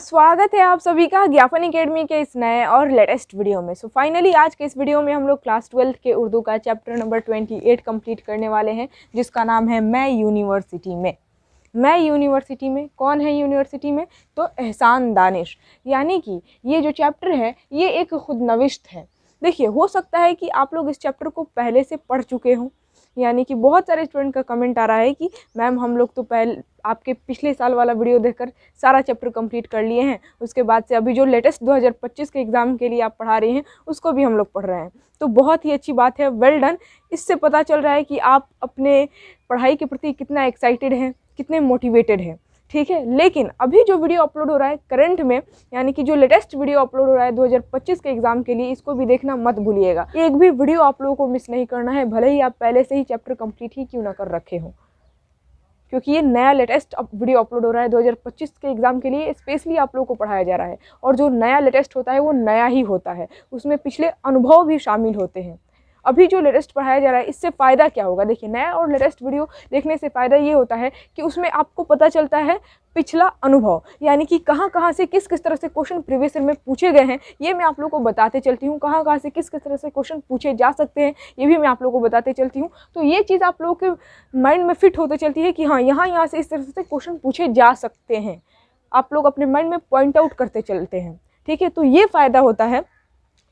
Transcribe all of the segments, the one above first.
स्वागत है आप सभी का ज्ञापन एकेडमी के इस नए और लेटेस्ट वीडियो में सो so, फाइनली आज के इस वीडियो में हम लोग क्लास ट्वेल्थ के उर्दू का chapter number twenty eight complete करने वाले हैं जिसका नाम है मैं यूनिवर्सिटी में मैं यूनिवर्सिटी में कौन है यूनिवर्सिटी में तो एहसान दानिश यानी कि ये जो चैप्टर है ये एक खुद नविश्त है देखिए हो सकता है कि आप लोग इस चैप्टर को पहले से पढ़ चुके हों यानी कि बहुत सारे स्टूडेंट का कमेंट आ रहा है कि मैम हम लोग तो पहले आपके पिछले साल वाला वीडियो देखकर सारा चैप्टर कंप्लीट कर लिए हैं उसके बाद से अभी जो लेटेस्ट 2025 के एग्ज़ाम के लिए आप पढ़ा रहे हैं उसको भी हम लोग पढ़ रहे हैं तो बहुत ही अच्छी बात है वेल डन इससे पता चल रहा है कि आप अपने पढ़ाई के प्रति कितना एक्साइटेड हैं कितने मोटिवेटेड हैं ठीक है लेकिन अभी जो वीडियो अपलोड हो रहा है करंट में यानी कि जो लेटेस्ट वीडियो अपलोड हो रहा है 2025 के एग्जाम के लिए इसको भी देखना मत भूलिएगा एक भी वीडियो आप लोगों को मिस नहीं करना है भले ही आप पहले से ही चैप्टर कंप्लीट ही क्यों ना कर रखे हों क्योंकि ये नया लेटेस्ट वीडियो अपलोड हो रहा है 2025 के एग्ज़ाम के लिए स्पेशली आप लोगों को पढ़ाया जा रहा है और जो नया लेटेस्ट होता है वो नया ही होता है उसमें पिछले अनुभव भी शामिल होते हैं अभी जो लेटेस्ट पढ़ाया जा रहा है इससे फ़ायदा क्या होगा देखिए नया और लेटेस्ट वीडियो देखने से फ़ायदा ये होता है कि उसमें आपको पता चलता है पिछला अनुभव यानी कि कहाँ कहाँ से किस किस तरह से क्वेश्चन प्रीवियस ईयर में पूछे गए हैं ये मैं आप लोग को बताते चलती हूँ कहाँ कहाँ से किस किस तरह से क्वेश्चन पूछे जा सकते हैं ये भी मैं आप लोग को बताते चलती हूँ तो ये चीज़ आप लोगों के माइंड में फिट होते चलती है कि हाँ यहाँ यहाँ से इस तरह से क्वेश्चन पूछे जा सकते हैं आप लोग अपने माइंड में पॉइंट आउट करते चलते हैं ठीक है तो ये फ़ायदा होता है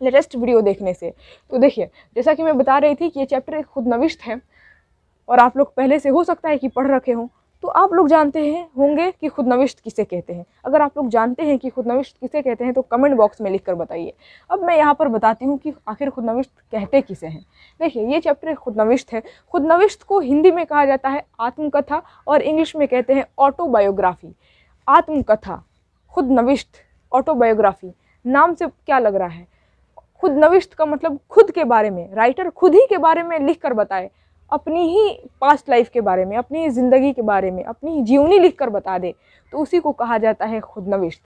लेटेस्ट वीडियो देखने से तो देखिए जैसा कि मैं बता रही थी कि ये चैप्टर एक खुद नविश्त है और आप लोग पहले से हो सकता है कि पढ़ रखे हों तो आप लोग जानते हैं होंगे कि खुद नविश्त किसे कहते हैं अगर आप लोग जानते हैं कि खुद नविश्त किसे कहते हैं तो कमेंट बॉक्स में लिख कर बताइए अब मैं यहाँ पर बताती हूँ कि आखिर खुद नविश्त कहते किसे हैं देखिए ये चैप्टर खुद नविश्त है खुद नविश्त को हिंदी में कहा जाता है आत्मकथा और इंग्लिश में कहते हैं ऑटोबायोग्राफी आत्मकथा खुद नविश्त ऑटोबायोग्राफी नाम से क्या लग रहा है खुद नविष्ट का मतलब खुद के बारे में राइटर खुद ही के बारे में लिख कर बताए अपनी ही पास्ट लाइफ के बारे में अपनी ज़िंदगी के बारे में अपनी ही जीवनी लिख कर बता दे तो उसी को कहा जाता है खुद नविष्ट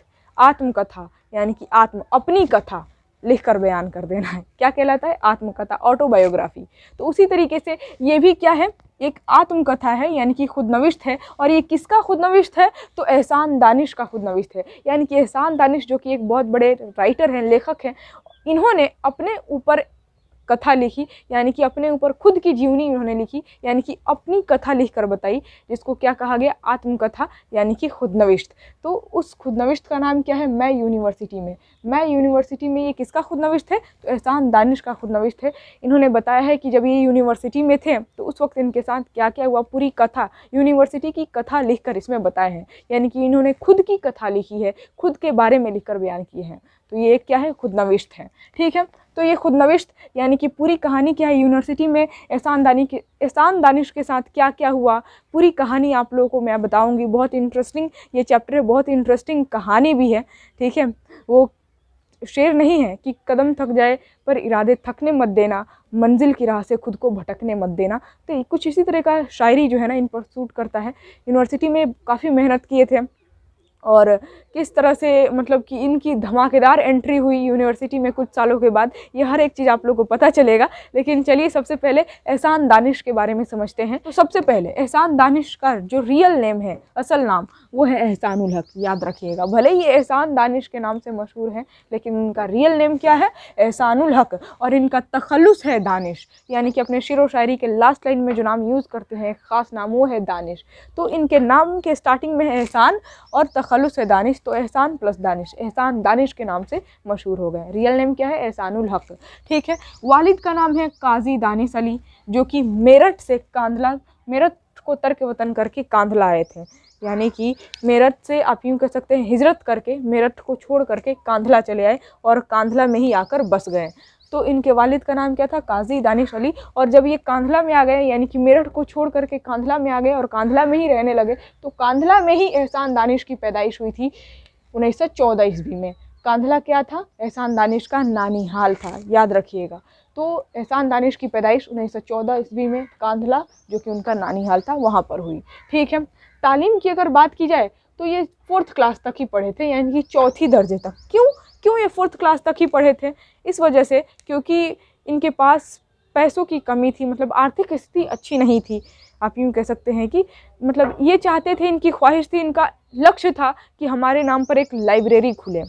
आत्मकथा यानी कि आत्म अपनी कथा लिख कर बयान कर देना है क्या कहलाता है आत्मकथा ऑटोबायोग्राफी तो उसी तरीके से ये भी क्या है एक आत्मकथा है यानी कि खुदनविश्त है और ये किसका खुदनविश्त है तो एहसान दानिश का खुदनविश्त है यानी कि एहसान दानिश जो कि एक बहुत बड़े राइटर हैं लेखक हैं इन्होंने अपने ऊपर कथा लिखी यानी कि अपने ऊपर खुद की जीवनी इन्होंने लिखी यानी कि अपनी कथा लिख कर बताई जिसको क्या कहा गया आत्मकथा यानी कि खुदनविष्ट तो उस खुदनविष्ट का नाम क्या है मैं यूनिवर्सिटी में मैं यूनिवर्सिटी में ये किसका खुदनविष्ट है तो एहसान दानिश का खुदनविष्ट है इन्होंने बताया है कि जब ये यूनिवर्सिटी में थे तो उस वक्त इनके साथ क्या क्या हुआ पूरी कथा यूनिवर्सिटी की कथा लिख कर इसमें बताए हैं यानी कि इन्होंने खुद की कथा लिखी है खुद के बारे में लिख कर बयान किए हैं तो ये एक क्या है खुदनविश्त है ठीक है तो ये खुदनविश्त यानी कि पूरी कहानी क्या है यूनिवर्सिटी में एहसान दानी के एहसान दानिश के साथ क्या क्या हुआ पूरी कहानी आप लोगों को मैं बताऊंगी बहुत इंटरेस्टिंग ये चैप्टर है बहुत इंटरेस्टिंग कहानी भी है ठीक है वो शेर नहीं है कि कदम थक जाए पर इरादे थकने मत देना मंजिल की राह से खुद को भटकने मत देना तो कुछ इसी तरह का शायरी जो है ना इन पर सूट करता है यूनिवर्सिटी में काफ़ी मेहनत किए थे और किस तरह से मतलब कि इनकी धमाकेदार एंट्री हुई यूनिवर्सिटी में कुछ सालों के बाद ये हर एक चीज़ आप लोग को पता चलेगा लेकिन चलिए सबसे पहले एहसान दानिश के बारे में समझते हैं तो सबसे पहले एहसान दानिश का जो रियल नेम है असल नाम वो है एहसान उलहक याद रखिएगा भले ही एहसान दानिश के नाम से मशहूर हैं लेकिन इनका रियल नेम क्या है एहसान उलहक और इनका तखलुस है दानिश यानी कि अपने शेर व शायरी के लास्ट लाइन में जो नाम यूज़ करते हैं ख़ास नाम वो है दानिश तो इनके नाम के स्टार्टिंग में है एहसान और तखल तखलुस है दानिश तो एहसान प्लस दानिश एहसान दानिश के नाम से मशहूर हो गए रियल नेम क्या है एहसानुल हक ठीक है वालिद का नाम है काजी दानिश अली जो कि मेरठ से कांधला मेरठ को तर्क वतन करके कांधला आए थे यानी कि मेरठ से आप यूँ कह सकते हैं हिजरत करके मेरठ को छोड़ करके कांधला चले आए और कांधला में ही आकर बस गए तो इनके वालिद का नाम क्या था काजी दानिश अली और जब ये कांधला में आ गए यानी कि मेरठ को छोड़ करके कांधला में आ गए और कांधला में ही रहने लगे तो कांधला में ही एहसान दानिश की पैदाइश हुई थी उन्नीस सौ चौदह ईस्वी में कांधला क्या था एहसान दानिश का नानी हाल था याद रखिएगा तो एहसान दानिश की पैदाइश उन्नीस सौ चौदह ईस्वी में कांधला जो कि उनका नानी हाल था वहाँ पर हुई ठीक है तालीम की अगर बात की जाए तो ये फोर्थ क्लास तक ही पढ़े थे यानी कि चौथी दर्जे तक क्यों क्यों ये फोर्थ क्लास तक ही पढ़े थे इस वजह से क्योंकि इनके पास पैसों की कमी थी मतलब आर्थिक स्थिति अच्छी नहीं थी आप यूँ कह सकते हैं कि मतलब ये चाहते थे इनकी ख्वाहिश थी इनका लक्ष्य था कि हमारे नाम पर एक लाइब्रेरी खुले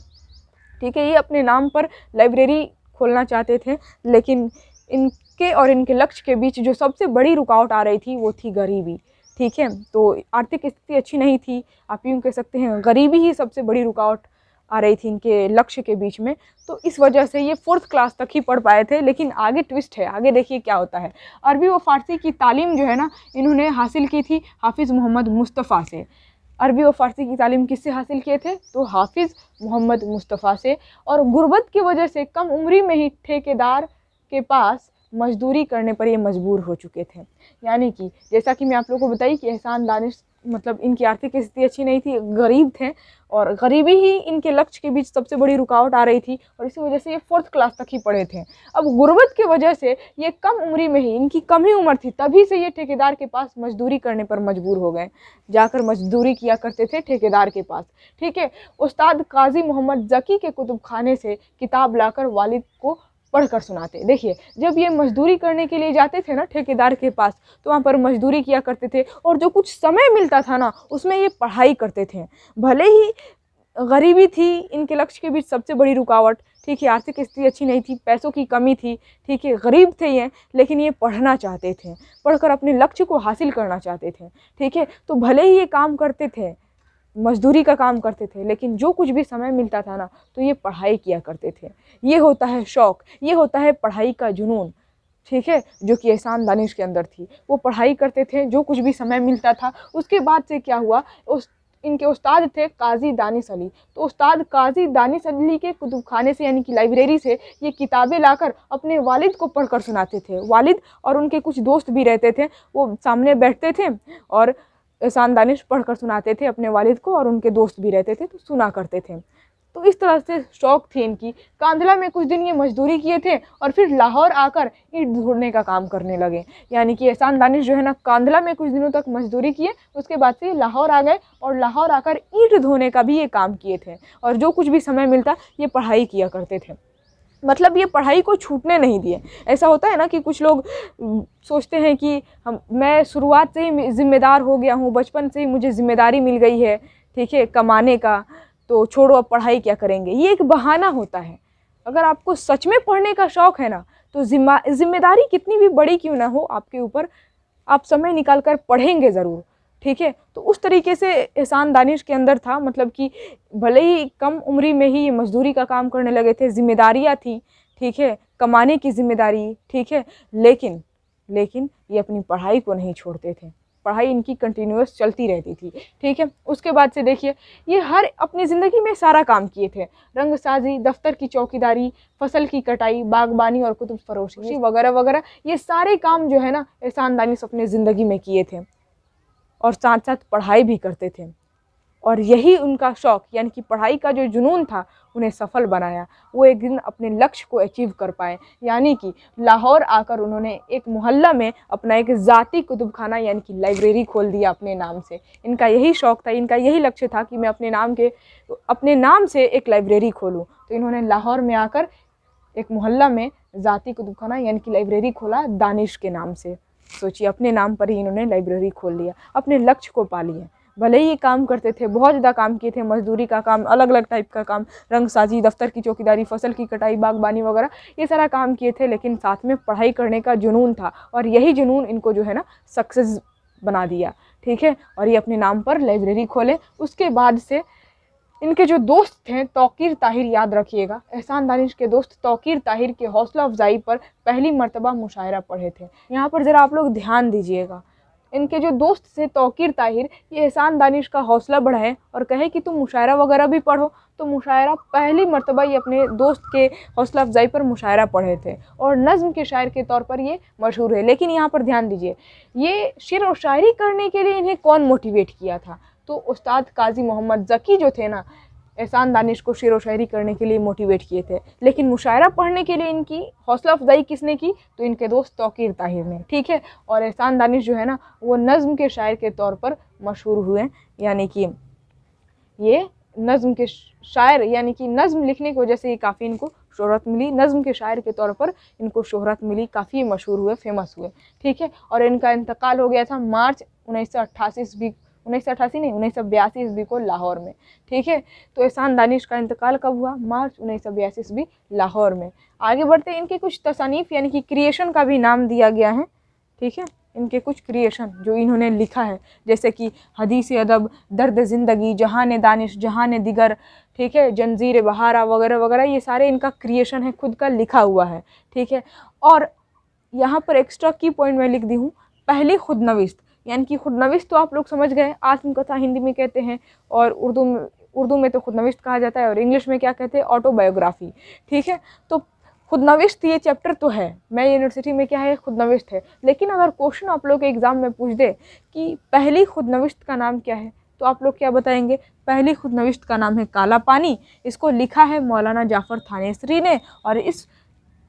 ठीक है ये अपने नाम पर लाइब्रेरी खोलना चाहते थे लेकिन इनके और इनके लक्ष्य के बीच जो सबसे बड़ी रुकावट आ रही थी वो थी गरीबी ठीक है तो आर्थिक स्थिति अच्छी नहीं थी आप यूँ कह सकते हैं गरीबी ही सबसे बड़ी रुकावट आ रही थी इनके लक्ष्य के बीच में तो इस वजह से ये फोर्थ क्लास तक ही पढ़ पाए थे लेकिन आगे ट्विस्ट है आगे देखिए क्या होता है अरबी व फ़ारसी की तालीम जो है ना इन्होंने हासिल की थी हाफिज़ मोहम्मद मुस्तफ़ा से अरबी व फ़ारसी की तालीम किससे हासिल किए थे तो हाफिज़ मोहम्मद मुस्तफ़ा से और गुर्बत की वजह से कम उम्री में ही ठेकेदार के पास मजदूरी करने पर ये मजबूर हो चुके थे यानी कि जैसा कि मैं आप लोगों को बताई कि एहसान दानिश मतलब इनकी आर्थिक स्थिति अच्छी नहीं थी गरीब थे और गरीबी ही इनके लक्ष्य के बीच सबसे बड़ी रुकावट आ रही थी और इसी वजह से ये फोर्थ क्लास तक ही पढ़े थे अब गुर्बत की वजह से ये कम उम्र में ही इनकी कम ही उम्र थी तभी से ये ठेकेदार के पास मजदूरी करने पर मजबूर हो गए जाकर मजदूरी किया करते थे ठेकेदार के पास ठीक है उस्ताद काजी मोहम्मद जकी के कुतुब खाने से किताब लाकर वालिद को पढ़कर सुनाते देखिए जब ये मजदूरी करने के लिए जाते थे ना ठेकेदार के पास तो वहाँ पर मजदूरी किया करते थे और जो कुछ समय मिलता था ना उसमें ये पढ़ाई करते थे भले ही गरीबी थी इनके लक्ष्य के बीच सबसे बड़ी रुकावट ठीक है आर्थिक स्थिति अच्छी नहीं थी पैसों की कमी थी ठीक है गरीब थे ये लेकिन ये पढ़ना चाहते थे पढ़कर अपने लक्ष्य को हासिल करना चाहते थे ठीक है तो भले ही ये काम करते थे मजदूरी का काम करते थे लेकिन जो कुछ भी समय मिलता था ना तो ये पढ़ाई किया करते थे ये होता है शौक़ ये होता है पढ़ाई का जुनून ठीक है जो कि एहसान दानिश के अंदर थी वो पढ़ाई करते थे जो कुछ भी समय मिलता था उसके बाद से क्या हुआ उस इनके उस्ताद थे काजी दानिश अली तो उस्ताद काजी दानिश अली के कुतुब खाने से यानी कि लाइब्रेरी से ये किताबें लाकर अपने वालिद को पढ़कर सुनाते थे वालिद और उनके कुछ दोस्त भी रहते थे वो सामने बैठते थे और एहसान दानिश पढ़कर सुनाते थे अपने वालिद को और उनके दोस्त भी रहते थे तो सुना करते थे तो इस तरह से शौक थी इनकी कांधला में कुछ दिन ये मजदूरी किए थे और फिर लाहौर आकर ईट ढूंढने का काम करने लगे यानी कि एहसान दानिश जो है ना कांधला में कुछ दिनों तक मजदूरी किए उसके बाद से लाहौर आ गए और लाहौर आकर ईट धोने का भी ये काम किए थे और जो कुछ भी समय मिलता ये पढ़ाई किया करते थे मतलब ये पढ़ाई को छूटने नहीं दिए ऐसा होता है ना कि कुछ लोग सोचते हैं कि हम मैं शुरुआत से ही जिम्मेदार हो गया हूँ बचपन से ही मुझे जिम्मेदारी मिल गई है ठीक है कमाने का तो छोड़ो अब पढ़ाई क्या करेंगे ये एक बहाना होता है अगर आपको सच में पढ़ने का शौक़ है ना तो जिम्मा जिम्मेदारी कितनी भी बड़ी क्यों ना हो आपके ऊपर आप समय निकाल कर पढ़ेंगे ज़रूर ठीक है तो उस तरीके से एहसान दानिश के अंदर था मतलब कि भले ही कम उम्री में ही ये मजदूरी का काम करने लगे थे जिम्मेदारियाँ थी ठीक है कमाने की जिम्मेदारी ठीक है लेकिन लेकिन ये अपनी पढ़ाई को नहीं छोड़ते थे पढ़ाई इनकी कंटिन्यूस चलती रहती थी ठीक है उसके बाद से देखिए ये हर अपनी ज़िंदगी में सारा काम किए थे रंग साजी दफ्तर की चौकीदारी फसल की कटाई बागबानी और कुतुब फरोशी वगैरह वगैरह ये सारे काम जो है ना एहसान दानिश अपने ज़िंदगी में किए थे और साथ साथ पढ़ाई भी करते थे और यही उनका शौक़ यानी कि पढ़ाई का जो जुनून था उन्हें सफल बनाया वो एक दिन अपने लक्ष्य को अचीव कर पाए यानी कि लाहौर आकर उन्होंने एक मोहल्ला में अपना एक ज़ाती कुतुब खाना यानी कि लाइब्रेरी खोल दिया अपने नाम से इनका यही शौक़ था इनका यही लक्ष्य था कि मैं अपने नाम के अपने नाम से एक लाइब्रेरी खोलूँ तो इन्होंने लाहौर में आकर एक मोहल्ला में ज़ाती कुतुब खाना यानी कि लाइब्रेरी खोला दानिश के नाम से सोचिए अपने नाम पर ही इन्होंने लाइब्रेरी खोल लिया अपने लक्ष्य को पा लिया भले ही ये काम करते थे बहुत ज़्यादा काम किए थे मजदूरी का काम अलग अलग टाइप का काम रंग साजी दफ्तर की चौकीदारी फसल की कटाई बागबानी वगैरह ये सारा काम किए थे लेकिन साथ में पढ़ाई करने का जुनून था और यही जुनून इनको जो है ना सक्सेस बना दिया ठीक है और ये अपने नाम पर लाइब्रेरी खोले उसके बाद से इनके जो दोस्त थे तोकीर ताहिर याद रखिएगा एहसान दानिश के दोस्त तोकीर ताहिर के हौसला अफजाई पर पहली मरतबा मुशायरा पढ़े थे यहाँ पर ज़रा आप लोग ध्यान दीजिएगा इनके जो दोस्त थे तोकीर ताहिर ये एहसान दानिश का हौसला बढ़ाएं और कहे कि तुम मुशायरा वगैरह भी पढ़ो तो मुशायरा पहली मरतबा ये अपने दोस्त के हौसला अफजाई पर मुशायरा पढ़े थे और नज़म के शायर के तौर पर ये मशहूर है लेकिन यहाँ पर ध्यान दीजिए ये शेर और शायरी करने के लिए इन्हें कौन मोटिवेट किया था तो उस्ताद काजी मोहम्मद जकी जो थे ना एहसान दानिश को शेर व शायरी करने के लिए मोटिवेट किए थे लेकिन मुशायरा पढ़ने के लिए इनकी हौसला अफजाई किसने की तो इनके दोस्त तोकीर ताहिर ने ठीक है और एहसान दानिश जो है ना वो नज़म के शायर के तौर पर मशहूर हुए यानी कि ये नज़म के शायर यानी कि नज़म लिखने की वजह से ये काफ़ी इनको शोहरत मिली नज़म के शायर के तौर पर इनको शोहरत मिली काफ़ी मशहूर हुए फेमस हुए ठीक है और इनका इंतकाल हो गया था मार्च उन्नीस सौ अट्ठासी उन्नीस सौ अठासी नहीं उन्नीस सौ बयासी ईस्वी को लाहौर में ठीक है तो एहसान दानिश का इंतकाल कब हुआ मार्च उन्नीस सौ बयासी ईस्वी लाहौर में आगे बढ़ते इनके कुछ तसानीफ यानी कि क्रिएशन का भी नाम दिया गया है ठीक है इनके कुछ क्रिएशन जो इन्होंने लिखा है जैसे कि हदीसी अदब दर्द ज़िंदगी जहान दानिश जहान दिगर ठीक है जंजीर बहारा वगैरह वगैरह ये सारे इनका क्रिएशन है खुद का लिखा हुआ है ठीक है और यहाँ पर एक्स्ट्रा की पॉइंट मैं लिख दी हूँ पहली खुद नविस्त यानी कि खुदनविश तो आप लोग समझ गए आत्मकथा हिंदी में कहते हैं और उर्दू में उर्दू में तो खुदनविश कहा जाता है और इंग्लिश में क्या कहते हैं ऑटोबायोग्राफी ठीक है तो खुदनविश्त तो ये चैप्टर तो है मैं यूनिवर्सिटी में क्या है खुदनविश्त है लेकिन अगर क्वेश्चन आप लोग के एग्ज़ाम में पूछ दे कि पहली खुदनविश्त का नाम क्या है तो आप लोग क्या बताएंगे पहली खुदनविश्त का नाम है काला पानी इसको लिखा है मौलाना जाफ़र थानेसरी ने और इस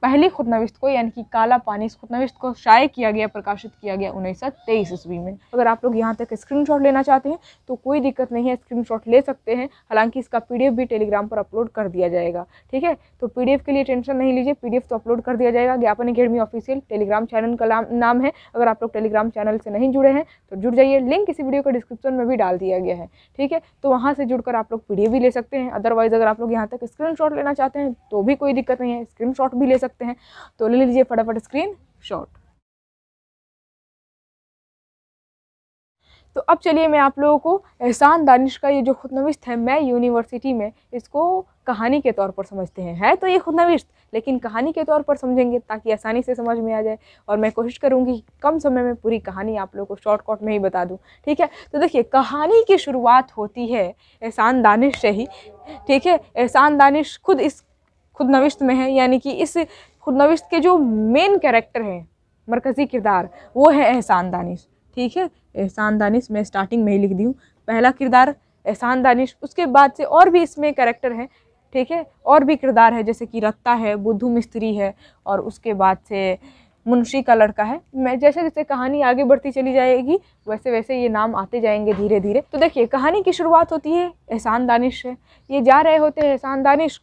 पहली खुदनविश्त को यानी कि काला पानी इस खुदनविश्त को शाये किया गया प्रकाशित किया गया उन्नीस सौ तेईस ईस्वी में अगर आप लोग यहाँ तक स्क्रीनशॉट लेना चाहते हैं तो कोई दिक्कत नहीं है स्क्रीनशॉट ले सकते हैं हालांकि इसका पीडीएफ भी टेलीग्राम पर अपलोड कर दिया जाएगा ठीक है तो पीडीएफ के लिए टेंशन नहीं लीजिए पीडीएफ तो अपलोड कर दिया जाएगा ज्ञापन अकेडमी ऑफिशियल टेलीग्राम चैनल का नाम है अगर आप लोग टेलीग्राम चैनल से नहीं जुड़े हैं तो जुड़ जाइए लिंक इसी वीडियो के डिस्क्रिप्शन में भी डाल दिया गया है ठीक है तो वहाँ से जुड़कर आप लोग एफ भी ले सकते हैं अदरवाइज़ अगर आप लोग यहाँ तक शॉट लेना चाहते हैं तो भी कोई दिक्कत नहीं है शॉट भी ले सकते सकते हैं तो ले लीजिए फटाफट स्क्रीन शॉट तो अब चलिए मैं आप लोगों को एहसान दानिश का ये जो खुदनविश्त है मैं यूनिवर्सिटी में इसको कहानी के तौर पर समझते हैं है तो ये खुदनविश्त लेकिन कहानी के तौर पर समझेंगे ताकि आसानी से समझ में आ जाए और मैं कोशिश करूँगी कम समय में पूरी कहानी आप लोगों को शॉर्टकट में ही बता दूँ ठीक है तो देखिए कहानी की शुरुआत होती है एहसान दानिश से ही ठीक है एहसान दानिश खुद इस खुदनविश्त में है यानी कि इस खुदनविश्त के जो मेन कैरेक्टर हैं मरकज़ी किरदार वो है एहसान दानिश ठीक है एहसान दानिश मैं स्टार्टिंग में ही लिख दी हूँ पहला किरदार एहसान दानिश उसके बाद से और भी इसमें कैरेक्टर हैं ठीक है और भी किरदार है जैसे कि रत्ता है बुद्धू मिस्त्री है और उसके बाद से मुंशी का लड़का है मैं जैसे जैसे कहानी आगे बढ़ती चली जाएगी वैसे वैसे ये नाम आते जाएंगे धीरे धीरे तो देखिए कहानी की शुरुआत होती है एहसान दानिश से ये जा रहे होते हैं एहसान दानिश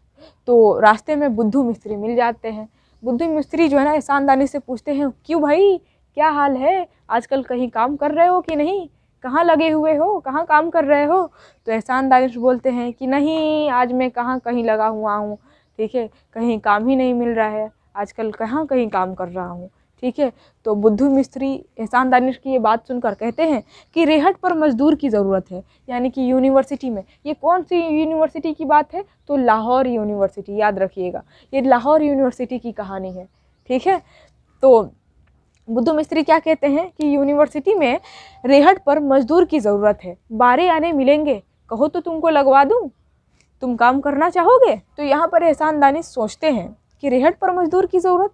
तो रास्ते में बुद्धू मिस्त्री मिल जाते हैं बुद्धू मिस्त्री जो है ना ईशानदानी से पूछते हैं क्यों भाई क्या हाल है आजकल कहीं काम कर रहे हो कि नहीं कहाँ लगे हुए हो कहाँ काम कर रहे हो तो एहसान दानिश बोलते हैं कि नहीं आज मैं कहाँ कहीं लगा हुआ हूँ ठीक है कहीं काम ही नहीं मिल रहा है आजकल कहाँ कहीं काम कर रहा हूँ ठीक है तो बुद्धू मिस्त्री एहसान दानिश की ये बात सुनकर कहते हैं कि रेहट पर मजदूर की ज़रूरत है यानी कि यूनिवर्सिटी में ये कौन सी यूनिवर्सिटी की बात है तो लाहौर यूनिवर्सिटी याद रखिएगा ये लाहौर यूनिवर्सिटी की कहानी है ठीक है तो बुद्धू मिस्त्री क्या कहते हैं कि यूनिवर्सिटी में रेहट पर मजदूर की ज़रूरत है बारे आने मिलेंगे कहो तो तुमको लगवा दूँ तुम काम करना चाहोगे तो यहाँ पर एहसान दानिश सोचते हैं कि रेहट पर मजदूर की ज़रूरत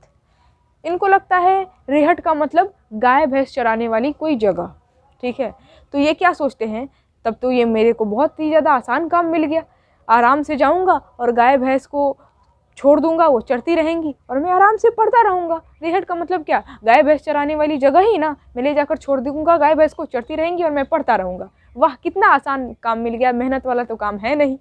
इनको लगता है रेहट का मतलब गाय भैंस चराने वाली कोई जगह ठीक है तो ये क्या सोचते हैं तब तो ये मेरे को बहुत ही ज़्यादा आसान काम मिल गया आराम से जाऊँगा और गाय भैंस को छोड़ दूंगा वो चढ़ती रहेंगी और मैं आराम से पढ़ता रहूँगा रिहट का मतलब क्या गाय भैंस चराने वाली जगह ही ना मैं ले जाकर छोड़ दूंगा गाय भैंस को चढ़ती रहेंगी और मैं पढ़ता रहूँगा वाह कितना आसान काम मिल गया मेहनत वाला तो काम है नहीं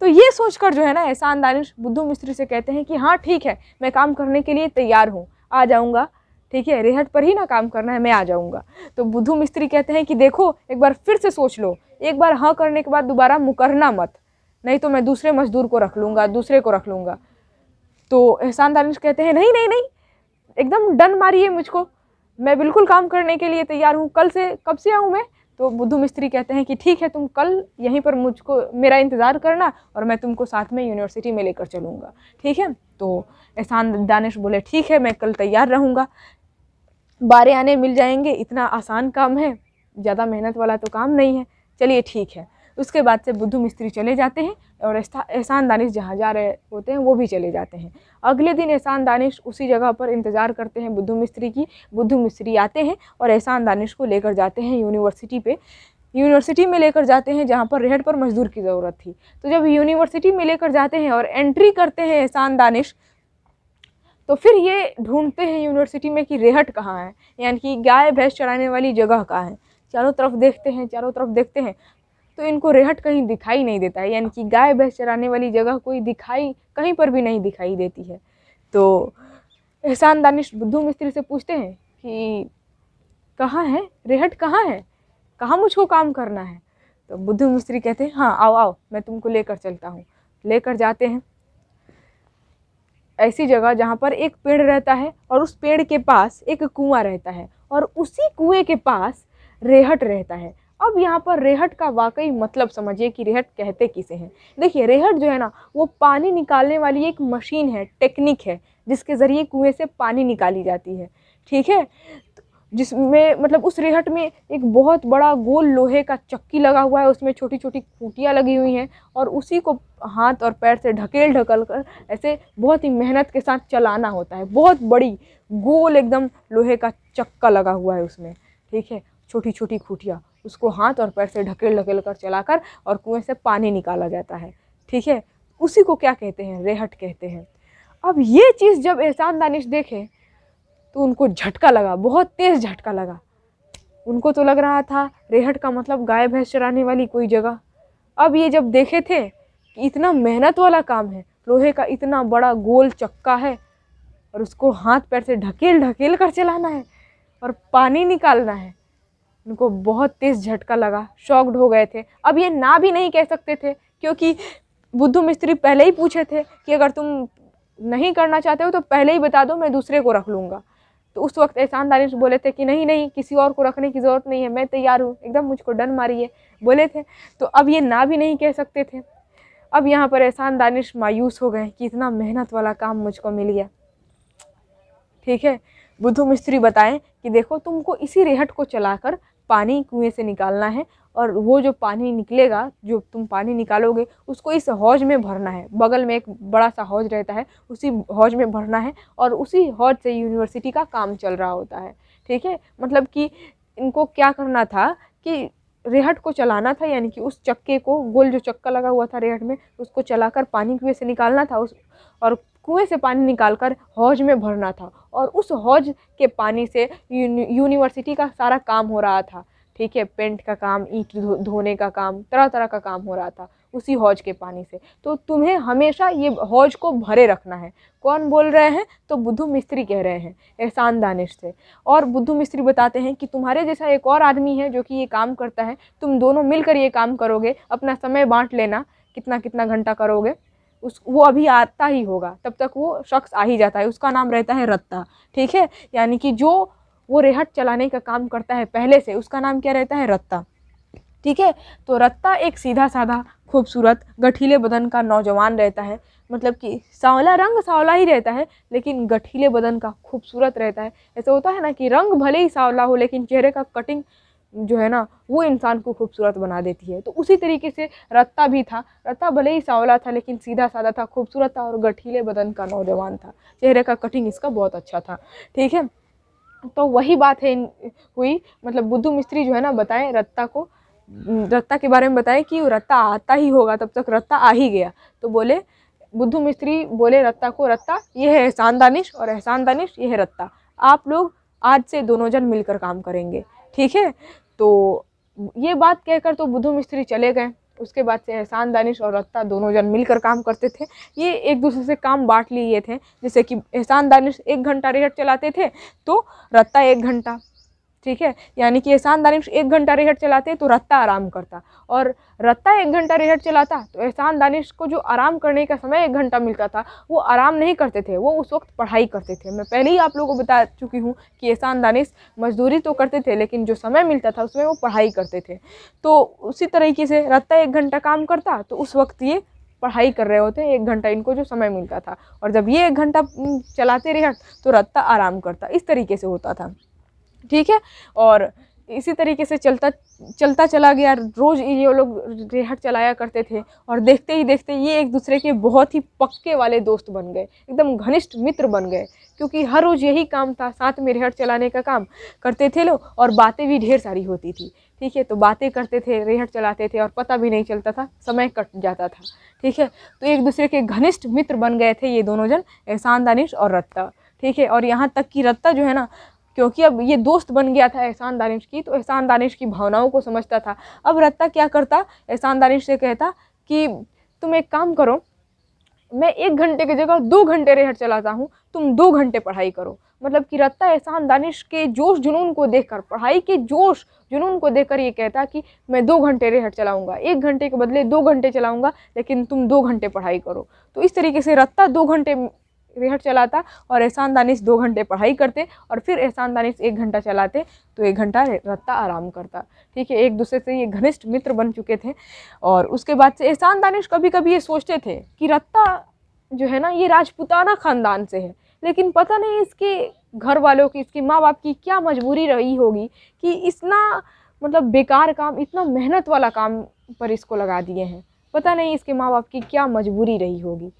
तो ये सोचकर जो है ना एहसान दानिश बुद्धू मिस्त्री से कहते हैं कि हाँ ठीक है मैं काम करने के लिए तैयार हूँ आ जाऊँगा ठीक है रेहट पर ही ना काम करना है मैं आ जाऊँगा तो बुद्धू मिस्त्री कहते हैं कि देखो एक बार फिर से सोच लो एक बार हाँ करने के बाद दोबारा मुकरना मत नहीं तो मैं दूसरे मजदूर को रख लूँगा दूसरे को रख लूँगा तो एहसान दानिश कहते हैं नहीं नहीं नहीं एकदम डन मारिए मुझको मैं बिल्कुल काम करने के लिए तैयार हूँ कल से कब से आऊँ मैं तो बुद्धू मिस्त्री कहते हैं कि ठीक है तुम कल यहीं पर मुझको मेरा इंतज़ार करना और मैं तुमको साथ में यूनिवर्सिटी में लेकर चलूँगा ठीक है तो एहसान दानिश बोले ठीक है मैं कल तैयार रहूँगा बारे आने मिल जाएंगे इतना आसान काम है ज़्यादा मेहनत वाला तो काम नहीं है चलिए ठीक है उसके बाद से बुद्धू मिस्त्री चले जाते हैं और एहसान दानिश जहाँ जा रहे होते हैं वो भी चले जाते हैं अगले दिन एहसान दानिश उसी जगह पर इंतज़ार करते हैं बुद्धू मिस्त्री की बुद्धू मिस्त्री आते हैं और एहसान दानिश को लेकर जाते हैं यूनिवर्सिटी पे यूनिवर्सिटी में लेकर जाते हैं जहाँ पर रेहड़ पर मजदूर की ज़रूरत थी तो जब यूनिवर्सिटी में लेकर जाते हैं और एंट्री करते हैं एहसान दानिश तो फिर ये ढूंढते हैं यूनिवर्सिटी में कि रेहट कहाँ है यानी कि गाय भैंस चराने वाली जगह कहाँ है चारों तरफ देखते हैं चारों तरफ देखते हैं तो इनको रेहट कहीं दिखाई नहीं देता है यानी कि गाय भैंस चराने वाली जगह कोई दिखाई कहीं पर भी नहीं दिखाई देती है तो एहसान दानिश बुद्धू मिस्त्री से पूछते हैं कि कहाँ है रेहट कहाँ है कहाँ मुझको काम करना है तो बुद्धू मिस्त्री कहते हैं हाँ आओ आओ मैं तुमको लेकर चलता हूँ लेकर जाते हैं ऐसी जगह जहाँ पर एक पेड़ रहता है और उस पेड़ के पास एक कुआं रहता है और उसी कुएं के पास रेहट रहता है अब यहाँ पर रेहट का वाकई मतलब समझिए कि रेहट कहते किसे हैं देखिए रेहट जो है ना वो पानी निकालने वाली एक मशीन है टेक्निक है जिसके ज़रिए कुएँ से पानी निकाली जाती है ठीक है जिसमें मतलब उस रेहट में एक बहुत बड़ा गोल लोहे का चक्की लगा हुआ है उसमें छोटी छोटी खूटियाँ लगी हुई हैं और उसी को हाथ और पैर से ढकेल ढकल कर ऐसे बहुत ही मेहनत के साथ चलाना होता है बहुत बड़ी गोल एकदम लोहे का चक्का लगा हुआ है उसमें ठीक है छोटी छोटी खूटियाँ उसको हाथ और पैर से ढकेल ढकेल कर चलाकर और कुएँ से पानी निकाला जाता है ठीक है उसी को क्या कहते हैं रेहट कहते हैं अब ये चीज़ जब एहसान दानिश देखे तो उनको झटका लगा बहुत तेज़ झटका लगा उनको तो लग रहा था रेहट का मतलब गाय भैंस चराने वाली कोई जगह अब ये जब देखे थे कि इतना मेहनत वाला काम है लोहे का इतना बड़ा गोल चक्का है और उसको हाथ पैर से ढकेल ढकेल कर चलाना है और पानी निकालना है उनको बहुत तेज़ झटका लगा शॉक्ड हो गए थे अब ये ना भी नहीं कह सकते थे क्योंकि बुद्धू मिस्त्री पहले ही पूछे थे कि अगर तुम नहीं करना चाहते हो तो पहले ही बता दो मैं दूसरे को रख लूँगा तो उस वक्त एहसान दानिश बोले थे कि नहीं नहीं किसी और को रखने की ज़रूरत नहीं है मैं तैयार हूँ एकदम मुझको डर मारी है बोले थे तो अब ये ना भी नहीं कह सकते थे अब यहाँ पर एहसान दानिश मायूस हो गए कि इतना मेहनत वाला काम मुझको मिल गया ठीक है बुद्धू मिस्त्री बताएं कि देखो तुमको इसी रेहट को चलाकर पानी कुएँ से निकालना है और वो जो पानी निकलेगा जो तुम पानी निकालोगे उसको इस हौज में भरना है बगल में एक बड़ा सा हौज रहता है उसी हौज में भरना है और उसी हौज से यूनिवर्सिटी का काम चल रहा होता है ठीक है मतलब कि इनको क्या करना था कि रेहट को चलाना था यानी कि उस चक्के को गोल जो चक्का लगा हुआ था रेहट में उसको चलाकर पानी कुएँ से निकालना था उस और कुएं से पानी निकालकर हौज में भरना था और उस हौज के पानी से यूनिवर्सिटी का सारा काम हो रहा था ठीक है पेंट का काम ईट धोने का काम तरह तरह का काम हो रहा था उसी हौज के पानी से तो तुम्हें हमेशा ये हौज को भरे रखना है कौन बोल रहे हैं तो बुद्धू मिस्त्री कह रहे हैं एहसान दानिश से और बुद्धू मिस्त्री बताते हैं कि तुम्हारे जैसा एक और आदमी है जो कि ये काम करता है तुम दोनों मिलकर ये काम करोगे अपना समय बांट लेना कितना कितना घंटा करोगे उस वो अभी आता ही होगा तब तक वो शख्स आ ही जाता है उसका नाम रहता है रत्ता ठीक है यानी कि जो वो रेहट चलाने का काम करता है पहले से उसका नाम क्या रहता है रत्ता ठीक है तो रत्ता एक सीधा साधा खूबसूरत गठीले बदन का नौजवान रहता है मतलब कि सांवला रंग सांवला ही रहता है लेकिन गठीले बदन का खूबसूरत रहता है ऐसा होता है ना कि रंग भले ही सांवला हो लेकिन चेहरे का कटिंग जो है ना वो इंसान को खूबसूरत बना देती है तो उसी तरीके से रत्ता भी था रत्ता भले ही सावला था लेकिन सीधा साधा था खूबसूरत था और गठीले बदन का नौजवान था चेहरे का कटिंग इसका बहुत अच्छा था ठीक है तो वही बात है हुई मतलब बुद्धू मिस्त्री जो है ना बताएं रत्ता को रत्ता के बारे में बताएं कि रत्ता आता ही होगा तब तक रत्ता आ ही गया तो बोले बुद्धू मिस्त्री बोले रत्ता को रत्ता यह है एहसान दानिश और एहसान दानिश यह है रत्ता आप लोग आज से दोनों जन मिलकर काम करेंगे ठीक है तो ये बात कहकर तो बुद्धू मिस्त्री चले गए उसके बाद से एहसान दानिश और रत्ता दोनों जन मिलकर काम करते थे ये एक दूसरे से काम बांट लिए थे जैसे कि एहसान दानिश एक घंटा रेहट चलाते थे तो रत्ता एक घंटा ठीक है यानी कि एहसान दानिश एक घंटा रेहट चलाते तो रत्ता आराम करता और रत्ता एक घंटा रेहट चलाता तो एहसान दानिश को जो आराम करने का समय एक घंटा मिलता था वो आराम नहीं करते थे वो उस वक्त पढ़ाई करते थे मैं पहले ही आप लोगों को बता चुकी हूँ कि एहसान दानिश मजदूरी तो करते थे लेकिन जो समय मिलता था उसमें वो पढ़ाई करते थे तो उसी तरीके से रत्ता एक घंटा काम करता तो उस वक्त ये पढ़ाई कर रहे होते एक घंटा इनको जो समय मिलता था और जब ये एक घंटा चलाते रेहट तो रत्ता आराम करता इस तरीके से होता था ठीक है और इसी तरीके से चलता चलता चला गया रोज़ ये लोग रेहट चलाया करते थे और देखते ही देखते ये एक दूसरे के बहुत ही पक्के वाले दोस्त बन गए एकदम घनिष्ठ मित्र बन गए क्योंकि हर रोज़ यही काम था साथ में रेहट चलाने का काम करते थे लोग और बातें भी ढेर सारी होती थी ठीक है तो बातें करते थे रेहट चलाते थे और पता भी नहीं चलता था समय कट जाता था ठीक है तो एक दूसरे के घनिष्ठ मित्र बन गए थे ये दोनों जन एहसान दानिश और रत्ता ठीक है और यहाँ तक कि रत्ता जो है ना क्योंकि अब ये दोस्त बन गया था एहसान दानिश की तो एहसान दानिश की भावनाओं को समझता था अब रत्ता क्या करता एहसान दानिश से कहता कि तुम एक काम करो मैं एक घंटे की जगह दो घंटे रेहट चलाता हूँ तुम दो घंटे पढ़ाई करो मतलब कि रत्ता एहसान दानिश के जोश जुनून को देखकर पढ़ाई के जोश जुनून को देखकर ये कहता कि मैं दो घंटे रेहट चलाऊंगा एक घंटे के बदले दो घंटे चलाऊंगा लेकिन तुम दो घंटे पढ़ाई करो तो इस तरीके से रत्ता दो घंटे रिहट चलाता और एहसान दानिश दो घंटे पढ़ाई करते और फिर एहसान दानिश एक घंटा चलाते तो एक घंटा रत्ता आराम करता ठीक है एक दूसरे से ये घनिष्ठ मित्र बन चुके थे और उसके बाद से एहसान दानिश कभी कभी ये सोचते थे कि रत्ता जो है ना ये राजपुताना ख़ानदान से है लेकिन पता नहीं इसके घर वालों की इसके माँ बाप की क्या मजबूरी रही होगी कि इतना मतलब बेकार काम इतना मेहनत वाला काम पर इसको लगा दिए हैं पता नहीं इसके माँ बाप की क्या मजबूरी रही होगी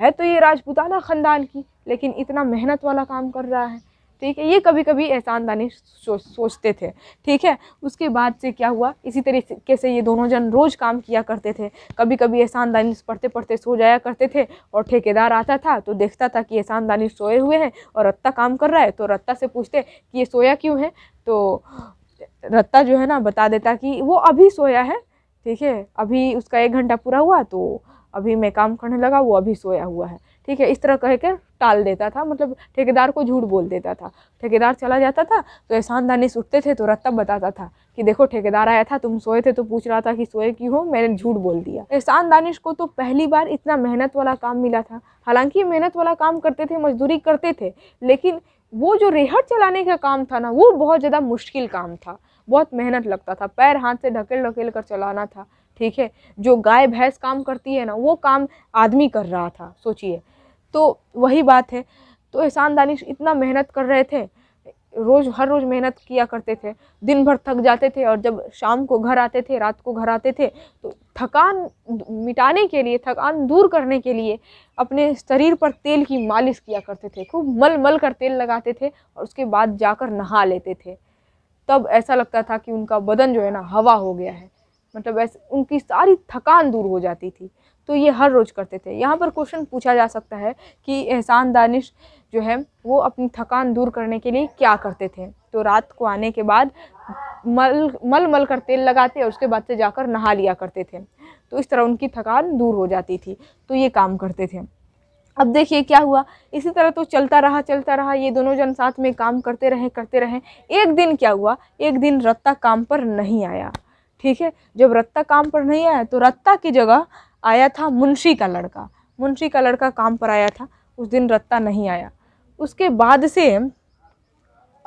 है तो ये राजपूताना ख़ानदान की लेकिन इतना मेहनत वाला काम कर रहा है ठीक है ये कभी कभी एहसान दानी सो, सोचते थे ठीक है उसके बाद से क्या हुआ इसी तरीके से ये दोनों जन रोज़ काम किया करते थे कभी कभी एहसान दानी पढ़ते पढ़ते सो जाया करते थे और ठेकेदार आता था तो देखता था कि एहसान दानी सोए हुए हैं और रत्ता काम कर रहा है तो रत्ता से पूछते कि ये सोया क्यों है तो रत्ता जो है ना बता देता कि वो अभी सोया है ठीक है अभी उसका एक घंटा पूरा हुआ तो अभी मैं काम करने लगा वो अभी सोया हुआ है ठीक है इस तरह कह के टाल देता था मतलब ठेकेदार को झूठ बोल देता था ठेकेदार चला जाता था तो एहसान दानिश उठते थे तो रत्तब बताता था कि देखो ठेकेदार आया था तुम सोए थे तो पूछ रहा था कि सोए क्यों हो मैंने झूठ बोल दिया एहसान दानिश को तो पहली बार इतना मेहनत वाला काम मिला था हालांकि मेहनत वाला काम करते थे मजदूरी करते थे लेकिन वो जो रेहट चलाने का काम था ना वो बहुत ज़्यादा मुश्किल काम था बहुत मेहनत लगता था पैर हाथ से ढकेल ढकेल कर चलाना था ठीक है जो गाय भैंस काम करती है ना वो काम आदमी कर रहा था सोचिए तो वही बात है तो एहसान दानिश इतना मेहनत कर रहे थे रोज़ हर रोज़ मेहनत किया करते थे दिन भर थक जाते थे और जब शाम को घर आते थे रात को घर आते थे तो थकान मिटाने के लिए थकान दूर करने के लिए अपने शरीर पर तेल की मालिश किया करते थे खूब मल मल कर तेल लगाते थे और उसके बाद जाकर नहा लेते थे तब ऐसा लगता था कि उनका बदन जो है ना हवा हो गया है मतलब ऐसे उनकी सारी थकान दूर हो जाती थी तो ये हर रोज़ करते थे यहाँ पर क्वेश्चन पूछा जा सकता है कि एहसान दानिश जो है वो अपनी थकान दूर करने के लिए क्या करते थे तो रात को आने के बाद मल मल मल कर तेल लगाते और उसके बाद से जाकर नहा लिया करते थे तो इस तरह उनकी थकान दूर हो जाती थी तो ये काम करते थे अब देखिए क्या हुआ इसी तरह तो चलता रहा चलता रहा ये दोनों जन साथ में काम करते रहे करते रहे एक दिन क्या हुआ एक दिन रत्ता काम पर नहीं आया ठीक है जब रत्ता काम पर नहीं आया तो रत्ता की जगह आया था मुंशी का लड़का मुंशी का लड़का काम पर आया था उस दिन रत्ता नहीं आया उसके बाद से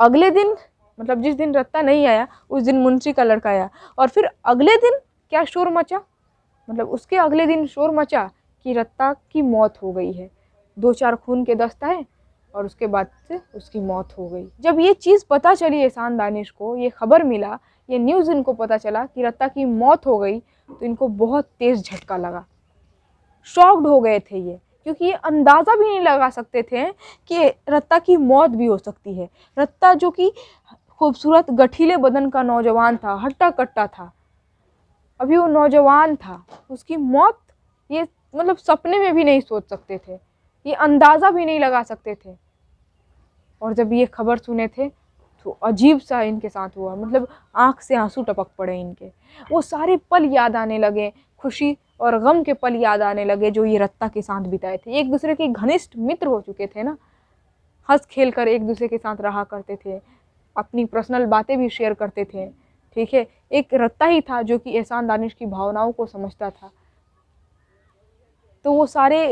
अगले दिन मतलब जिस दिन रत्ता नहीं आया उस दिन मुंशी का लड़का आया और फिर अगले दिन क्या शोर मचा मतलब उसके अगले दिन शोर मचा कि रत्ता की मौत हो गई है दो चार खून के दस्त आए और उसके बाद से उसकी मौत हो गई जब ये चीज़ पता चली एहसान दानिश को ये खबर मिला ये न्यूज़ इनको पता चला कि रत्ता की मौत हो गई तो इनको बहुत तेज़ झटका लगा शॉक्ड हो गए थे ये क्योंकि ये अंदाज़ा भी नहीं लगा सकते थे कि रत्ता की मौत भी हो सकती है रत्ता जो कि खूबसूरत गठीले बदन का नौजवान था हट्टा कट्टा था अभी वो नौजवान था उसकी मौत ये मतलब सपने में भी नहीं सोच सकते थे ये अंदाज़ा भी नहीं लगा सकते थे और जब ये खबर सुने थे तो अजीब सा इनके साथ हुआ मतलब आँख से आंसू टपक पड़े इनके वो सारे पल याद आने लगे खुशी और गम के पल याद आने लगे जो ये रत्ता के साथ बिताए थे एक दूसरे के घनिष्ठ मित्र हो चुके थे ना हंस खेल कर एक दूसरे के साथ रहा करते थे अपनी पर्सनल बातें भी शेयर करते थे ठीक है एक रत्ता ही था जो कि एहसान दानिश की भावनाओं को समझता था तो वो सारे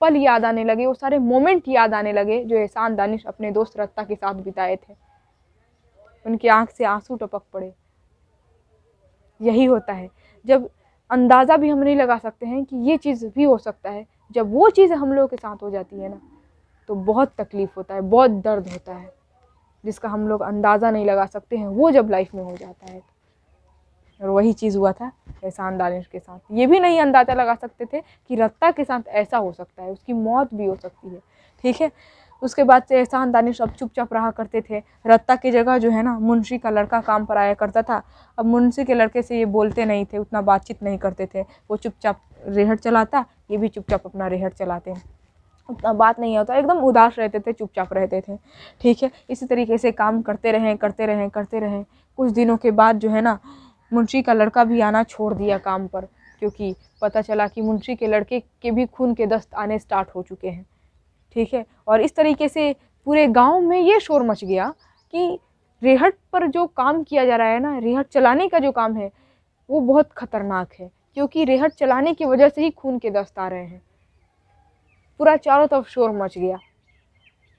पल याद आने लगे वो सारे मोमेंट याद आने लगे जो एहसान दानिश अपने दोस्त रत्ता के साथ बिताए थे उनकी आंख से आंसू टपक पड़े यही होता है जब अंदाज़ा भी हम नहीं लगा सकते हैं कि ये चीज़ भी हो सकता है जब वो चीज़ हम लोगों के साथ हो जाती है ना तो बहुत तकलीफ़ होता है बहुत दर्द होता है जिसका हम लोग अंदाज़ा नहीं लगा सकते हैं वो जब लाइफ में हो जाता है और वही चीज़ हुआ था एहसान दानिश के साथ ये भी नहीं अंदाज़ा लगा सकते थे कि रत्ता के साथ ऐसा हो सकता है उसकी मौत भी हो सकती है ठीक है उसके बाद से एहसान दानिश सब चुपचाप रहा करते थे रत्ता की जगह जो है ना मुंशी का लड़का काम पर आया करता था अब मुंशी के लड़के से ये बोलते नहीं थे उतना बातचीत नहीं करते थे वो चुपचाप रेहट चलाता ये भी चुपचाप अपना रेहट चलाते हैं उतना बात नहीं होता एकदम उदास रहते थे चुपचाप रहते थे ठीक है इसी तरीके से काम करते रहें करते रहें करते रहें कुछ दिनों के बाद जो है ना मुंशी का लड़का भी आना छोड़ दिया काम पर क्योंकि पता चला कि मुंशी के लड़के के भी खून के दस्त आने स्टार्ट हो चुके हैं ठीक है और इस तरीके से पूरे गांव में ये शोर मच गया कि रेहट पर जो काम किया जा रहा है ना रेहट चलाने का जो काम है वो बहुत ख़तरनाक है क्योंकि रेहट चलाने की वजह से ही खून के दस्त आ रहे हैं पूरा चारों तरफ शोर मच गया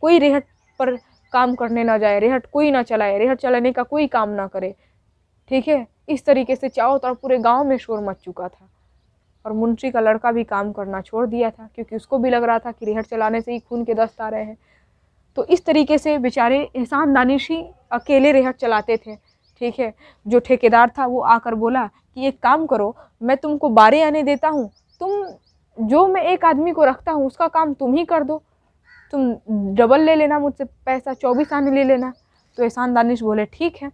कोई रेहट पर काम करने ना जाए रेहट कोई ना चलाए रेहट चलाने का कोई काम ना करे ठीक है इस तरीके से चारों तरफ पूरे गांव में शोर मच चुका था और मुंशी का लड़का भी काम करना छोड़ दिया था क्योंकि उसको भी लग रहा था कि रेहड़ चलाने से ही खून के दस्त आ रहे हैं तो इस तरीके से बेचारे एहसान दानिश ही अकेले रेहड़ चलाते थे ठीक है जो ठेकेदार था वो आकर बोला कि एक काम करो मैं तुमको बारे आने देता हूँ तुम जो मैं एक आदमी को रखता हूँ उसका काम तुम ही कर दो तुम डबल ले लेना मुझसे पैसा चौबीस आने ले लेना तो एहसान दानिश बोले ठीक है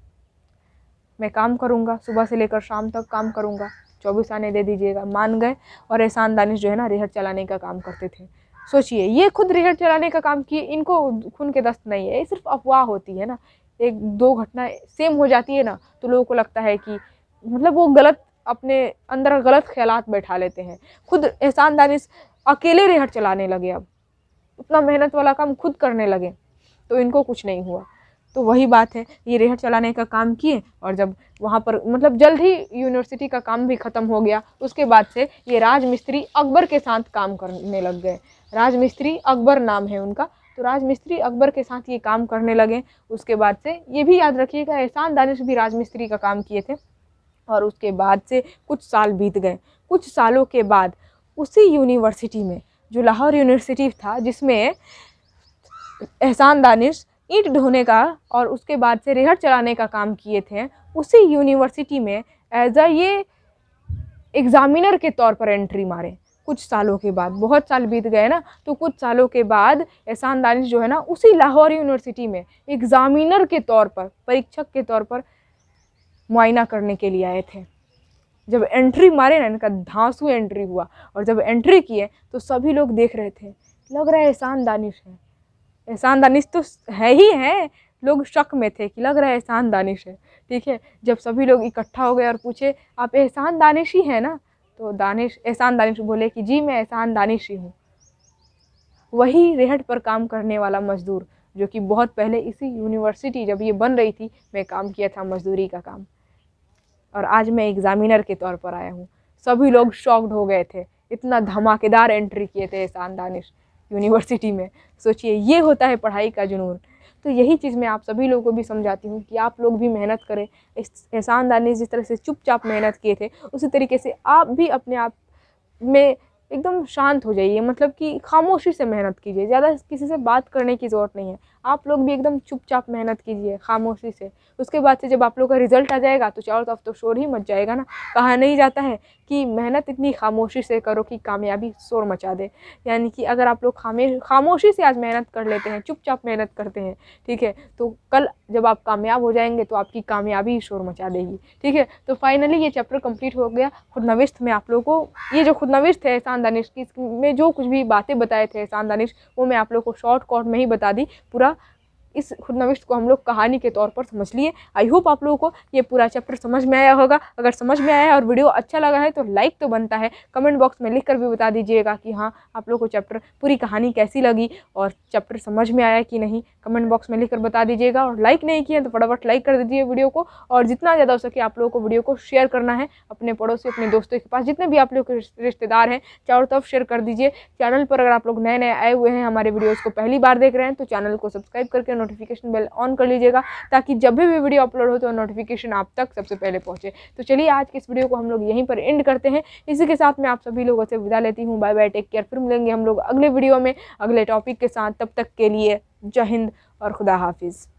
मैं काम करूँगा सुबह से लेकर शाम तक काम करूँगा चौबीस आने दे दीजिएगा मान गए और एहसान दानिश जो है ना रिहट चलाने का काम करते थे सोचिए ये खुद रिहट चलाने का काम किए इनको खून के दस्त नहीं है ये सिर्फ अफवाह होती है ना एक दो घटना सेम हो जाती है ना तो लोगों को लगता है कि मतलब वो गलत अपने अंदर गलत ख्याल बैठा लेते हैं खुद एहसान दानिश अकेले रेहट चलाने लगे अब उतना मेहनत वाला काम खुद करने लगे तो इनको कुछ नहीं हुआ तो वही बात है ये रेहट चलाने का काम किए और जब वहाँ पर मतलब जल्द ही यूनिवर्सिटी का काम भी ख़त्म हो गया उसके बाद से ये राजमिस्त्री अकबर के साथ काम करने लग गए राजमिस्त्री अकबर नाम है उनका तो राजमिस्त्री अकबर के साथ ये काम करने लगे उसके बाद से ये भी याद रखिएगा एहसान दानिश भी राजमिस्त्री का काम किए थे और उसके बाद से कुछ साल बीत गए कुछ सालों के बाद उसी यूनिवर्सिटी में जो लाहौर यूनिवर्सिटी था जिसमें एहसान दानिश ईट ढोने का और उसके बाद से रेहड़ चलाने का काम किए थे उसी यूनिवर्सिटी में एज आ ये एग्ज़ामिनर के तौर पर एंट्री मारे कुछ सालों के बाद बहुत साल बीत गए ना तो कुछ सालों के बाद एहसान दानिश जो है ना उसी लाहौर यूनिवर्सिटी में एग्ज़ामिनर के तौर पर परीक्षक के तौर पर मुआयना करने के लिए आए थे जब एंट्री मारे ना इनका धांसू एंट्री हुआ और जब एंट्री किए तो सभी लोग देख रहे थे लग रहा है एहसान दानिश है एहसान दानिश तो है ही है लोग शक में थे कि लग रहा है एहसान दानिश है ठीक है जब सभी लोग इकट्ठा हो गए और पूछे आप एहसान दानिश ही हैं ना तो दानिश एहसान दानिश बोले कि जी मैं एहसान दानिश ही हूँ वही रेहट पर काम करने वाला मज़दूर जो कि बहुत पहले इसी यूनिवर्सिटी जब ये बन रही थी मैं काम किया था मज़दूरी का काम और आज मैं एग्ज़ामिनर के तौर पर आया हूँ सभी लोग शॉक्ड हो गए थे इतना धमाकेदार एंट्री किए थे एहसान दानिश यूनिवर्सिटी में सोचिए ये होता है पढ़ाई का जुनून तो यही चीज़ मैं आप सभी लोगों को भी समझाती हूँ कि आप लोग भी मेहनत करें इस एहसान दार ने जिस तरह से चुपचाप मेहनत किए थे उसी तरीके से आप भी अपने आप में एकदम शांत हो जाइए मतलब कि खामोशी से मेहनत कीजिए ज़्यादा किसी से बात करने की ज़रूरत नहीं है आप लोग भी एकदम चुपचाप मेहनत कीजिए खामोशी से उसके बाद से जब आप लोग का रिजल्ट आ जाएगा तो चारों तरफ तो शोर ही मच जाएगा ना कहा नहीं जाता है कि मेहनत इतनी खामोशी से करो कि कामयाबी शोर मचा दे यानी कि अगर आप लोग खामे खामोशी से आज मेहनत कर लेते हैं चुपचाप मेहनत करते हैं ठीक है तो कल जब आप कामयाब हो जाएंगे तो आपकी कामयाबी शोर मचा देगी ठीक है तो फाइनली ये चैप्टर कम्प्लीट हो गया खुदनविश्त में आप लोगों को ये जो खुदनविश्त है एहसान दानिश की में जो कुछ भी बातें बताए थे एहसान दानिश वो मैं आप लोग को शॉर्ट कॉट में ही बता दी पूरा इस खुदनविश्त को हम लोग कहानी के तौर पर समझ लिए आई होप आप लोगों को ये पूरा चैप्टर समझ में आया होगा अगर समझ में आया और वीडियो अच्छा लगा है तो लाइक तो बनता है कमेंट बॉक्स में लिख कर भी बता दीजिएगा कि हाँ आप लोग को चैप्टर पूरी कहानी कैसी लगी और चैप्टर समझ में आया कि नहीं कमेंट बॉक्स में लिख कर बता दीजिएगा और लाइक नहीं किए तो फटाफट लाइक कर दीजिए वीडियो को और जितना ज़्यादा हो सके आप लोगों को वीडियो को शेयर करना है अपने पड़ोसी अपने दोस्तों के पास जितने भी आप लोग के रिश्तेदार हैं चारों तरफ शेयर कर दीजिए चैनल पर अगर आप लोग नए नए आए हुए हैं हमारे वीडियोज़ को पहली बार देख रहे हैं तो चैनल को सब्सक्राइब करके नोटिफिकेशन बेल ऑन कर लीजिएगा ताकि जब भी वीडियो अपलोड हो तो नोटिफिकेशन आप तक सबसे पहले पहुँचे तो चलिए आज के इस वीडियो को हम लोग यहीं पर एंड करते हैं इसी के साथ मैं आप सभी लोगों से विदा लेती हूँ बाय बाय टेक केयर फिर मिलेंगे हम लोग अगले वीडियो में अगले टॉपिक के साथ तब तक के लिए जय हिंद और खुदा हाफिज़